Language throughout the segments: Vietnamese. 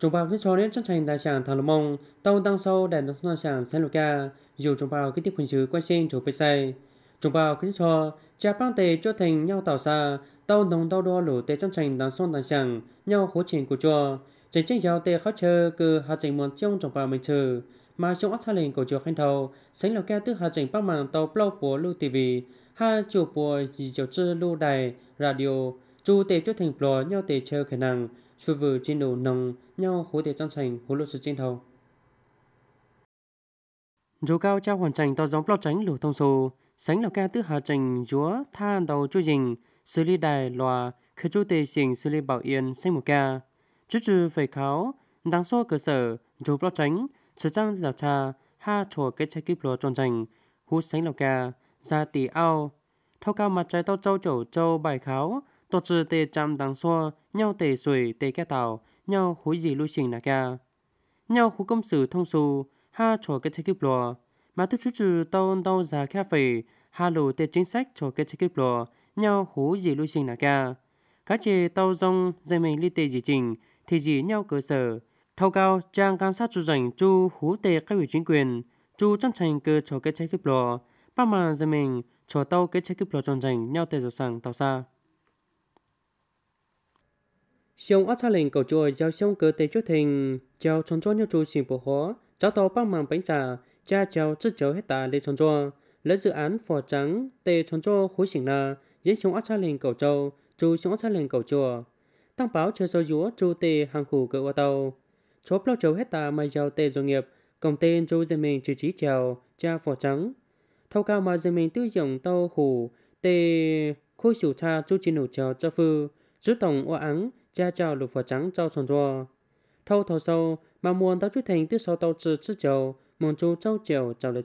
Trong bao nhất cho đến trận thành đại sản Thằng Lộc Mông, tàu đang sâu đèn đất sản sàng San ca dù trong bao cái tiếp hình sứ quay xin chỗ bê xe. Trong bao cái cho, cha băng tề cho thành nhau tàu xa, tàu nồng tàu đo lửa tề trận tranh đàn son đàn sàng, nhau khố trình của cho. trên tranh giáo tề khó chờ cư hạ trình mòn trong trong bao mình chờ Mà trong ác xa lệnh của chùa khánh thầu, sánh lào ca tức hạ trình bác mạng tàu plau của lưu tivi ha chùa bùa dì dầu chư lưu đài, radio, chú tề cho thành bùa nhau tề chờ khả năng, sư vừa trên đầu nồng nhau khối thể trang thành khối lộ sự trên đầu. Dù cao trao hoàn thành to giống lo tránh lửa thông số sánh là ca tứ hà trành chúa tha đầu chú dình, xử lý đài loa khi chú tề xình xử lý bảo yên sinh một ca. Chú trừ phải kháo, đáng số cơ sở, dù lo tránh, sự trang giả trà, ha chùa cái trái kíp lúa tròn trành, hút sánh lào ca, ra tỷ ao. thâu cao mặt trái tao châu chổ châu bài kháo, tổ chức tê chạm đằng xua, nhau tê sủi tê cái tàu, nhau khối gì lưu trình là kia. Nhau khối công sự thông su, ha cho kết chế kịp lò mà tức chút trừ tàu tàu giá khá phì, ha lù tê chính sách cho kết chế kịp lò nhau khối gì lưu trình là kia. Cá chê tàu rong dây mình li tê gì trình, thì gì nhau cơ sở. Thâu cao trang can sát chủ rảnh chu hú tê các ủy chính quyền, chu chân thành cơ cho kết chế kịp lò ba mà dây mình cho tàu kết chế kịp lò tròn rảnh nhau tê dọc sàng tàu xa xong ở xa lệnh cầu chùa giao xong cơ tế chúa thình giao chọn cho nhau chú xin bộ hóa cháu tàu bác mạng bánh trà cha cháu chất cháu hết tà lê chọn cho lấy dự án phò trắng tế chọn cho khối xỉnh là diễn xong ở xa lệnh cầu châu chú xong ở xa lệnh cầu chùa tăng báo chờ sâu dúa chú tế hàng khủ cỡ qua tàu chó lao cháu hết tà mai giao tế doanh nghiệp công tên chú dân mình trừ trí chèo cha phò trắng thâu cao mà dân mình tư dòng tàu khủ tế khối xỉu cha chú chi nổ chèo cho phư chú tổng oa 家教鲁佛长照创作。Thâu thầu sâu mà muốn tao chút thành tiết sau tao trừ chứ chầu muốn chú trâu chiều chào lời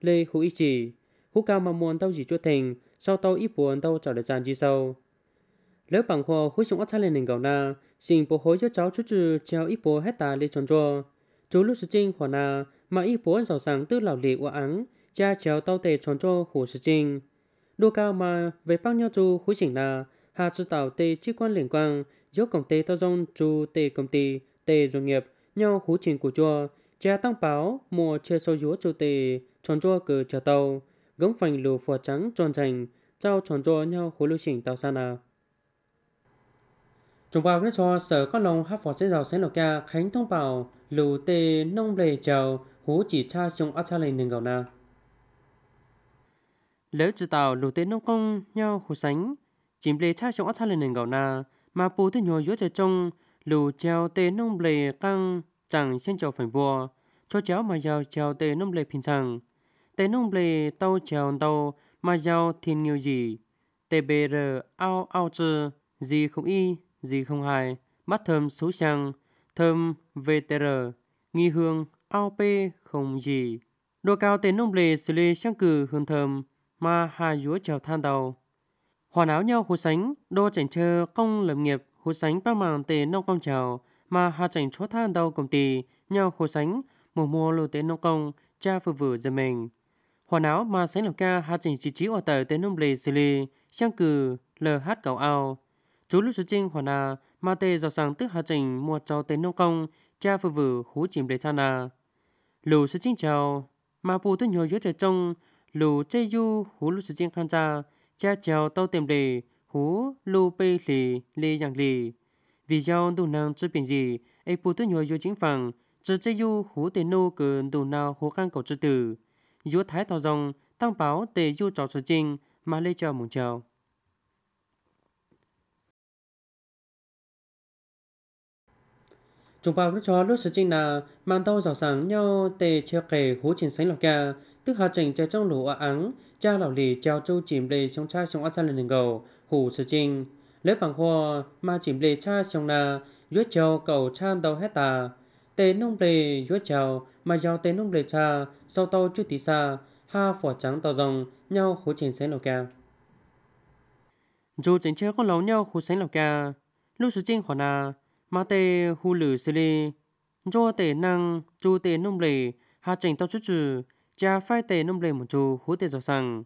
lê hữu ý chỉ hú cao mà muốn tao chỉ chút thành sau tao ít buồn tao chào lời già như sau lỡ bằng hoa hú xuống ắt thái lên nền cầu na xin bố hối cho cháu chút chút, treo ít buồn hết ta lê tròn chua chú lúc sự trinh hòa na mà ít ăn sầu sáng tư lão lì của ắng cha treo tao tề tròn chua hủ sự trinh đua cao mà về bao nhau chú hú chỉnh na hà chữ tạo tê chi quan liên quan giữa công ty thao dông chu tê công ty tê doanh nghiệp nhau hú trình của chùa cha tăng báo mùa chê sâu dúa chu tê tròn chua cử chờ tàu gấm phành lù phò trắng tròn thành trao tròn chua nhau khối lưu trình tàu xa nào chúng báo nước cho sở các lòng hát phó chế giàu sẽ nổ ca khánh thông bảo lù tê nông lề chào hú chỉ cha sông át xa lề nền gạo nào lỡ chỉ tạo lù tê nông công nhau hú sánh chìm lề cha sông át xa lề nền gạo nào mà bù tới nhỏ dưới cho trong lù treo tê nông lề căng chẳng xen cho phải bùa cho cháu mà giàu treo tê nông lề bình thường tê nông lề tàu treo tàu mà giàu thiên nhiều gì tbr ao ao chư gì không y gì không hài mắt thơm xấu sang thơm vtr nghi hương ao p không gì đồ cao tê nông lề xử lê sang cử hương thơm mà hà dúa trèo than đầu Hòa áo nhau khu sánh, đô chảnh chơ công lập nghiệp khu sánh bác mạng tế nông công trào, mà hạ chảnh chốt than đầu công ty, nhau khu sánh, mùa mùa lưu tế nông công, cha phục vụ dân mình. Hòa áo mà sánh lập ca hạ chảnh chỉ trí ở tờ tế nông lì xử lý, sang cử, lờ hát cầu ao. Chú lúc chú trinh hòa nà, mà tê dọc sáng tức hạ chảnh mua cháu tế nông công, cha phục vụ hú chìm đề than à. Lù sư trinh chào, mà phù tức nhồi dưới trời trông, lù chê du hú lúc sư trinh khăn cha, cha chào tao tìm lì, hú, lu bê lì, lê giang lì. Vì sao đủ năng chưa bình gì, ai phụ tư nhòa vô chính phẳng, chứ chê du hú tế nô cờ đủ nào hú khăn cầu chứ tử. Dù thái tỏ rồng tăng báo tế du trò chứ trinh, mà lê chào mừng chào. Chúng bảo lúc cho lúc sử trinh là mang tao rõ sáng nhau tề treo kề hú chiến sánh lọc gà tức hạ trình trẻ trong lũ ạ áng, cha lão lì treo châu chìm lê trong cha trong asan lần gầu hủ sự trinh lớp bằng hoa mà chìm lê cha trong na yuết treo cầu cha đầu hết tà tê nông lê yuết treo mà giao tê nông lê cha sau tàu chút tí xa ha phỏ trắng tàu rồng nhau khố chèn sánh lầu ca dù chính chưa con lâu nhau khố sánh lầu ca lúc sự trinh hoàn na mà tê hu lử xử lý dù tê năng dù tê nông lê ha chèn tàu chút trừ cha phai tề nôm lề một chu hú tề giàu sang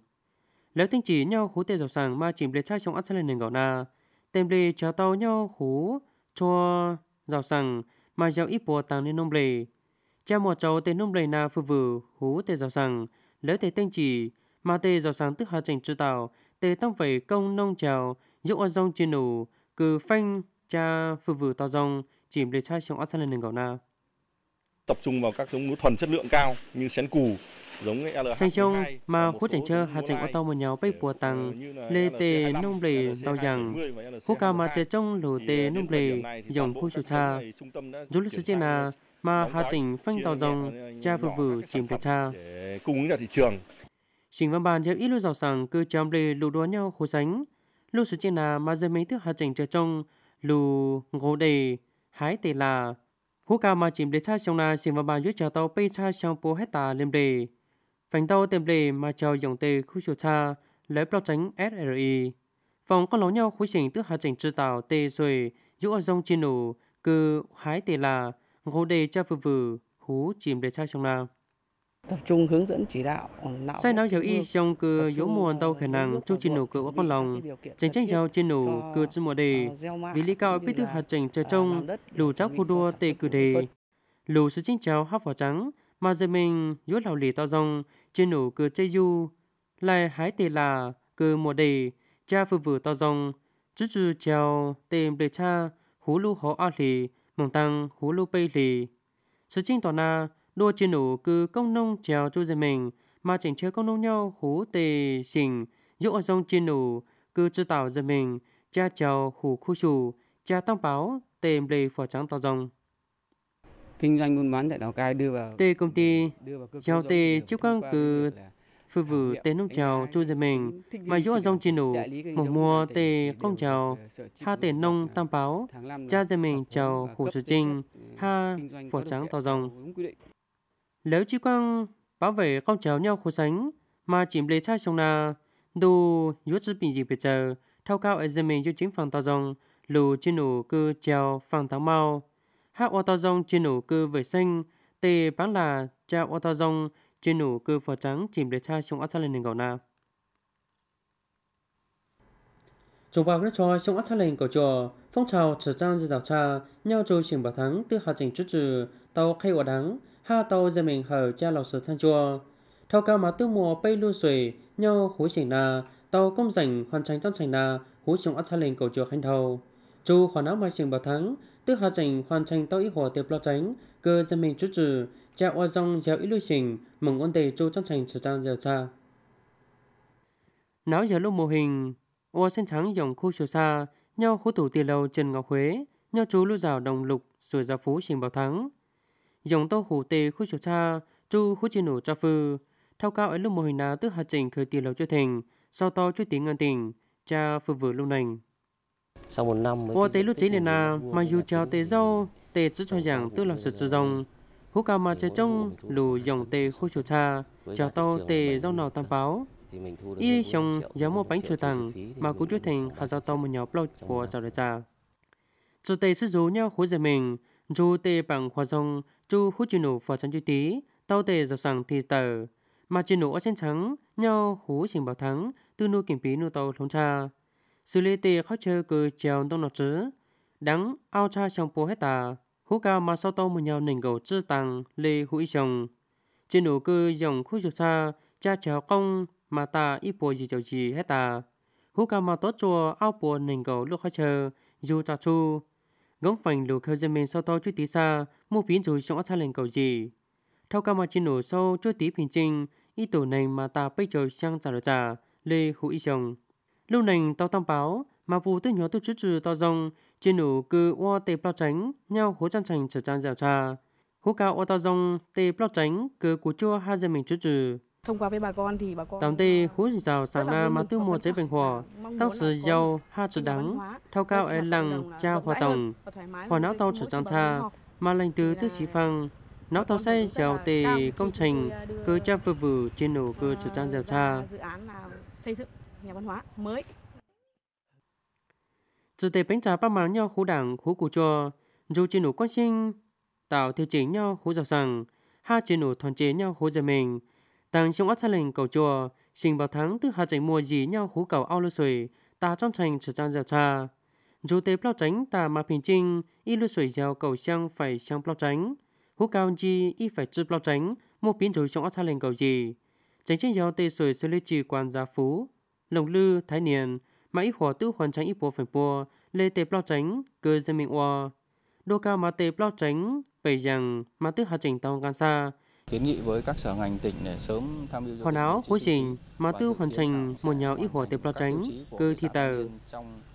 lấy tinh chỉ nhau hú tề giàu sang mà chìm lệ trai trong ăn lên nền gạo na tem lệ chờ tàu nhau hú cho giàu sang mà giàu ít bùa tàng lên nôm lề cha một cháu tề nôm lề na phù vừ hú tề giàu sang lấy tề tinh chỉ mà tề giàu sang tức hạ trình chư tàu tề tăng phải công nông chào giúp ở dòng trên nụ cứ phanh cha phù vừ to dòng chìm lệ trai trong ăn lên nền gạo na tập trung vào các giống lúa thuần chất lượng cao như sen củ Chanh trông mà khu chảnh chơ hạt chảnh ô tàu một nhau bách bùa tăng lê tê nông lề tàu rằng khu cao mà chế trông lù tê nông lề dòng khu chủ cha rút lúc sứ na mà hạt chảnh phanh tàu dòng cha vừa vừa chìm của cha cung ứng ra thị trường Chính văn bản theo ít lưu giàu sẵn cứ chăm lề lù đua nhau khu sánh lúc sứ trên na mà dân mấy thứ hạt chảnh chơ trông lù ngô đề hái tê là khu cao mà chìm lê cha xong na xin văn bản giúp cho tàu bay cha xong bố hết ta lên đề Phánh tàu tiềm lệ mà chờ dòng tê khu chiều cha lấy bao tránh SRI. Phòng con ló nhau khu trình tức hạ trình trư tạo tê rồi dũ ở dông chi nổ cư hái tê là ngô đề cha vừa vừa hú chìm đề cha trong nào tập trung hướng dẫn chỉ đạo sai náo giáo y trong cơ yếu mùa tàu khả năng chu trình nổ cự quá con lòng tranh tranh giao trên nổ cơ trên mùa đề vì lý cao biết tư hạt trình cho à, trong lù chắc khu đua tê cử đề lù sự chính chào hấp vỏ trắng mà giờ mình yếu lào lì tao rong trên nụ cơ chê du, lại hái tề là cơ mùa đề, cha vừa vừa to rong, chú chú chèo tìm bề cha, hú lưu khó a lì, mong tăng hú lưu bê lì. Sự chinh tỏ na, đua trên nụ cơ công nông chèo chú dây mình, mà chẳng chơi công nông nhau hú tề xình dỗ ở rong trên nụ, cơ chư tạo dây mình, cha chèo hú khu chủ, cha tăng báo tìm lì phò trắng to rong kinh doanh buôn bán tại Lào Cai đưa vào tê công ty chào tê chúc các cứ phư vử tê nông chào chu dân mình mà dỗ dòng chi nổ một mua tê công chào ờ, ha tê nông tam báo cha dân mình chào ờ, hồ sư trinh ha phỏ trắng tỏ dòng nếu chỉ quang bảo vệ công chào nhau khu sánh mà chỉ lấy chai sông na đồ dốt sự bình gì bây giờ thao cao ở dân mình cho chính phòng tỏ dòng lù chi nổ cư chào phòng thắng mau hạ otazong trên nụ cơ vẩy xanh tê bán là cha otazong trên nụ cơ phở trắng chìm để cha xuống át lên nền gạo na Chủ bạc rất cho sông át xa lệnh cầu chùa, phong trào trở trang dân đảo cha nhau châu trình bảo thắng từ hạ trình trước trừ, tàu khay quả đắng, ha tàu dân mình hở cha lọc sở thang chùa. Theo cao mà tương mùa bay lưu xuể, nhau hú trình nà, tàu công rảnh hoàn thành trong trình nà, hú sông át xa lệnh cầu chùa khánh thầu. Chủ khó não mai trình bảo thắng, tức hạ trình hoàn thành tao ít hồ tiệp lo tránh cơ dân mình chút trừ cha oa dòng giáo ít lưu trình mừng ôn đề châu trong thành trở trang dèo cha náo giờ lúc mô hình oa sen trắng dòng khu chiều xa nhau khu tủ tiền lầu trần ngọc huế nhau chú lưu rào đồng lục sửa gia phú trình bảo thắng dòng tô hủ tề khu chiều xa chu khu chi nổ cha phư thao cao ấy lúc mô hình ná tức hạ trình khởi tiền lầu chưa thành sau to chút tiếng ngân tình cha phư vừa lưu nành sau một năm... Vô tế lúc chế nền à, mà dù cháu tế dâu, tế chứ cho rằng tức là sự sử dụng. Hú cao mà chơi trông, lù dòng tế khu chủ trà, cháu tàu tế rau nào tam báo. Y trong giáo một bánh chua tặng, mà cũng chút thành hạt giao tàu một nhóm lâu của cháu đại trà. Sự tế sử dụng nhau khối giải mình, dù tế bằng hoa rồng, chú hút chủ nổ vào chắn chú tí, tàu tế dọc sẵn thì tờ. Mà chỉ nổ ở trên trắng, nhau hú trình bảo thắng, tư nô kiểm phí nô tàu thông tra xử lý tì khó chơi cử chiều đông nọ chứ đắng ao cha chồng bố hết tà hú cao mà sau tô một nhau nền gầu chư tăng lê hữu chồng trên đủ cư dòng khu dục xa cha chéo công mà ta y bùa gì chào gì hết tà hú cao mà tốt chùa ao bùa nền gầu lúc khó chơi dù ta chu gống phành lù kheo dân mình sau tô chút tí xa mua phí dù chọn xa lên cầu gì thâu cao mà trên đủ sau chút tí bình trình y tổ này mà ta bây chờ sang trả đồ trả lê hữu chồng lưu nành tao tam báo, mà phù tư nhỏ tư chữ trừ tao rong, trên nụ cư oa tê bao tránh, nhau hố chăn chành trở trang dẻo trà. Hố cao oa tao rong, tê bao tránh, cư cú chua hai dân mình chữ trừ. Thông qua với bà con thì bà con... Tám tê hố gì rào sáng na mà tư mùa chế bình hòa, tao sử giàu ha trở đắng, thao cao e lằng cha hòa tổng, hòa não tao trở trang trà, mà lành từ tư sĩ phăng. Nó tàu xây dèo tề công trình, cơ trang vừa vừa trên nổ cơ trở trang dẻo trà nhà văn hóa mới. Chủ tế bánh trà ba mạng nhau khu đảng khu cụ cho, dù chỉ nụ quan sinh, tạo tiêu chỉnh nhau khu giàu rằng, ha chỉ nụ toàn chế nhau khu giờ mình, tăng trong át xa lệnh cầu chùa, sinh bảo tháng tức hạ chạy mua gì nhau khu cầu ao lưu sủy, ta trong thành trở trang dèo trà. Dù tế plau tránh ta mà bình trinh, y lưu sủy dèo cầu sang phải sang plau tránh, hú cao chi y phải chư plau tránh, một biến chủ trong át xa lệnh cầu gì. Tránh trên dèo tế sủy sẽ lưu trì quan giá phú, lồng lư thái niên mà ít hòa tư hoàn tránh ít bùa phải bùa lê tề bao tránh cơ dân mình hòa đô ca mà tề bao tránh bày rằng mà tư hạ chỉnh tàu gan xa kiến nghị với các sở ngành tỉnh để sớm tham mưu hoàn áo quy trình mà tư hoàn thành một nhà ít hòa tề bao tránh cơ thi tờ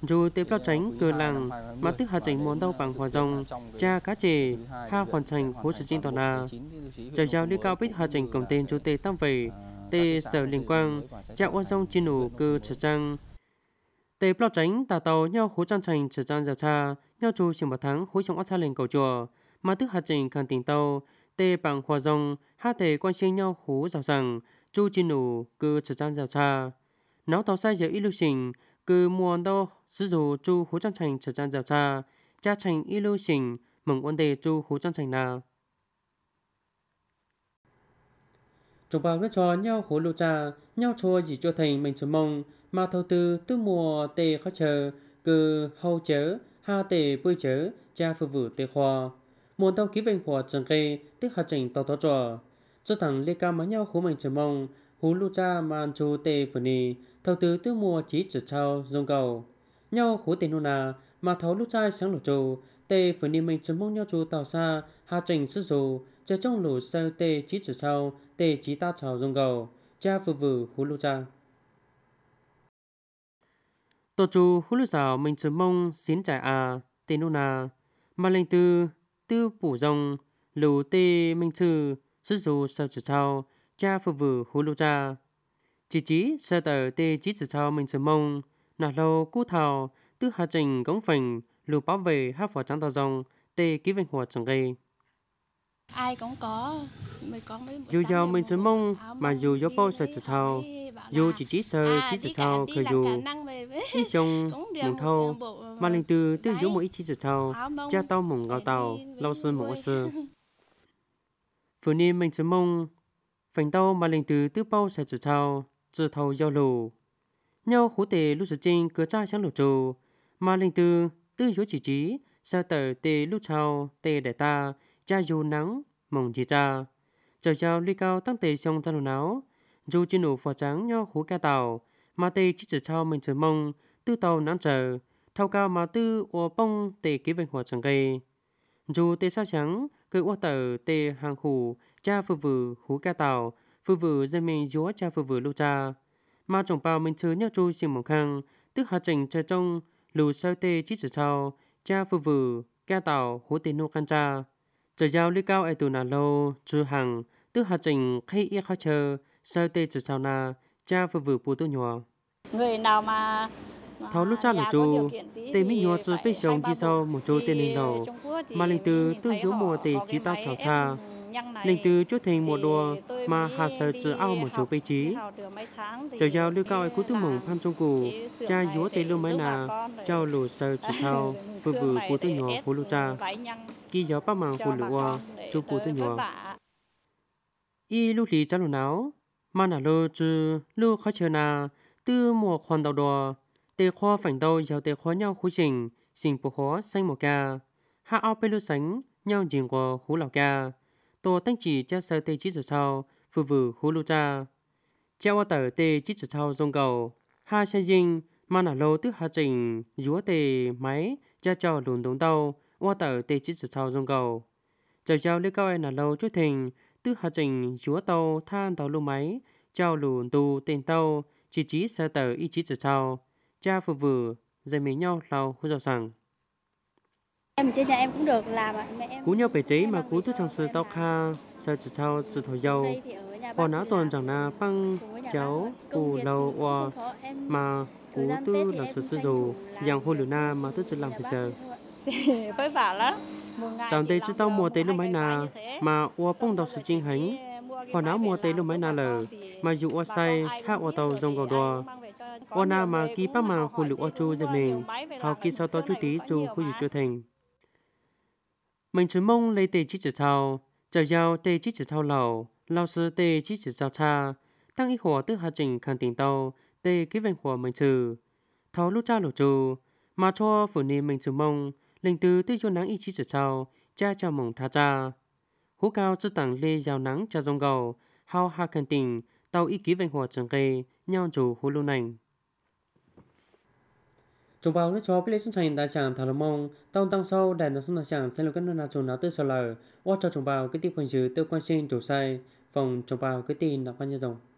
dù tề bao tránh cơ làng mà tư hạ chỉnh muốn đâu bằng hòa rồng cha cá chề ha hoàn thành khối sự trình toàn à trời giao đi cao biết hạ chỉnh cổng tên chú tề tăng về tê sở liên quang, chạm quan sông chi nổ cư trở trang. Tê plot tránh tà tàu nhau khố trang thành trở trang dẻo cha, nhau chú xỉm bà thắng khối sông át xa lên cầu chùa, mà tức hạt trình khàn tỉnh tàu, tê bằng hòa rong, hát tê quan xuyên nhau khố dạo rằng, chú chi nổ cư trở trang dẻo cha. Nó tàu sai dẻo ít lưu trình, cư mua đô sử dù chú khố trang thành trở trang dẻo cha, cha thành ít lưu trình, mừng quân tê chú khố trang thành nào. chúng bao nước cho nhau khổ lộ cha, nhau chua gì cho thành mình chủ mong, mà thầu tư tư mùa tê khó chờ, cư hâu chớ, ha tê bươi chớ, cha phù vử tê khoa. Muốn tao ký vệnh hòa trần cây, tức hạt trình tàu tỏ trò. Cho thẳng lê ca má nhau khổ mình chủ mong, hú lô cha mà chu tê phù nì, thầu tư tư mùa chỉ trở trao dông cầu. Nhau khổ tê nô na, mà thấu lô trai sáng lộ trù, tê phở niên mình chấm mong nhau chú tàu xa hà trình sư dù chờ trong lũ sao tê chí chỉ sau tê chí ta chào dông gầu cha vừa vừa hú lô cha tổ chú hú lô xào mình chấm mong xín trải à tê nô nà mà lệnh tư tư phủ rồng lũ tê minh trừ sư dù sao chỉ sau cha vừa vừa hú lô cha chỉ chí sơ tờ tê chí chỉ sau mình chấm mong nà lâu cú thảo tư hà trình góng phành lưu báo về hát vào trắng tàu rồng, tê ký vinh hồ chẳng gây. Ai cũng có, mới có mấy Dù giàu mình sớm mong, mà dù gió bao sợ sợ sao, dù chỉ chỉ sợ chỉ sợ sao khởi dù, đi à, sông, mùng thâu, mà linh tư tiêu dũ mỗi chỉ sợ sao, cha tao mùng gào tàu, lâu sư mùng ô sư. Phụ ni mình sớm mong, phành tao mà linh tư tư bao sợ sợ sao, tự thâu giao lù. Nhau hú tề lúc sở trinh cửa cha sáng lộ trù, mà linh tư tư dỗ chỉ trí, sa tờ tê lúc chào tê để ta, cha dù nắng, mong chỉ cha. Chờ chào ly cao tăng tê trong thân hồn áo, dù chỉ nụ phò trắng nho khú ca tàu, mà tê chỉ chờ chào mình chờ mong, tư tàu nắng chờ, thao cao mà tư ô bông tê kế vệnh hòa chẳng gây. Dù tê sa trắng, cây ô tờ tê hàng khủ, cha phư vừ khú ca tàu, phư vừ dân mình dúa cha phư vừ lúc cha. Mà chồng bào mình chứ nhau chui xin mong khang, tức hạ trình trời trong lù sao tê chít sở sao, cha phù vừ, ca tàu hố tê nô can cha. Trở giao lý cao ai tù nà lô, chú hằng, tức hạ trình khay y khó chờ, sao tê sở sao na, cha phù vừ bù tô nhỏ. Người nào mà tháo lúc cha lửa chú, tê minh nhỏ chờ bê sống chi sau một chú tê linh đầu, mà linh từ tư dấu mùa tê chí ta chào cha. Linh từ chút thành một đùa mà hà sở chữ ao một chỗ bê trí. chào giao lưu cao ấy cú tư mỏng phan trung cù, cha dúa tế lưu máy nà, trao lù sở chữ thao, vừa vừa cú tư nhỏ cú lưu cha. Kỳ giáo bác mạng cú lưu hoa, chú cú tư nhỏ. Y lưu lý chá lù náo, mà nà lô chứ lưu khó chờ nà, tư mùa khoan đào đùa, tế khoa phảnh đầu giàu tế khoa nhau khu trình, xình bộ khó xanh mùa ca. Hạ ao bê lưu sánh, nhau dình qua khu lão ca tổ tăng chỉ cho sơ tê chí sơ sao, phù vù hú lù cha. Chèo qua tờ tê chí sơ sao dông cầu, ha xe dinh, mà nả lô tức hạ trình, dúa tê máy, cha cho lùn đống tàu, qua tờ tê chí sơ sao dông cầu. Chào chào lê cao e nả lô chút thình, tức hạ trình, dúa tàu, than tàu lù máy, chào lùn tù tên tàu, chỉ chí sơ tờ y chí sơ sao. Cha phù vù, dạy mình nhau lao hú dạo sẵn. Em trên nhà em cũng được làm Mẹ em... Cú nhau bể chế mà cú thức trong sự tóc kha sao chỉ trao chỉ thầu dầu. Bỏ ná toàn chẳng là băng chéo cù lầu oa mà cú tư là sự sử dụng dạng hôn lửa na mà thức sự làm bây giờ. Vất vả lắm. Tạm tế chứ tao mua tế lúc máy nà mà oa bông đọc sự chính hánh. Bỏ ná mua tế lúc máy nà lờ mà dù oa say khác oa tàu dòng gầu đò Ona mà ký bác mà khu lực oa chu dân mình, học ký sau to chú tí chu khu dịch chu thành mình chỉ mong lấy tê chỉ chỉ thao, trở giao tê chỉ chỉ thao lầu, lao sư tê chỉ chỉ giao cha, tăng y hòa tức hạ trình khẳng tình tàu, tê kế vệnh hòa mình trừ. Tháo lúc cha lộ trù, mà cho phủ ni mình chỉ mong, linh từ tư cho nắng y chỉ chỉ thao, cha chào mong tha cha. Hú cao chứ tặng lê giao nắng cha dông gầu, hao hạ khẳng tình, tàu y kế vệnh hòa chẳng gây, nhau chủ hú lưu nành. Trong bao nước cho biết lấy chúng thành đại chẳng thảo lâm mong, tông tăng sau đài nó xuống là chẳng sẽ là các nơi nào trốn nó tự sờ lờ, cho trong bao cái tiếp quân dứ tự quan sinh chủ sai, phòng trong bao cái tin là quan nhân rồng.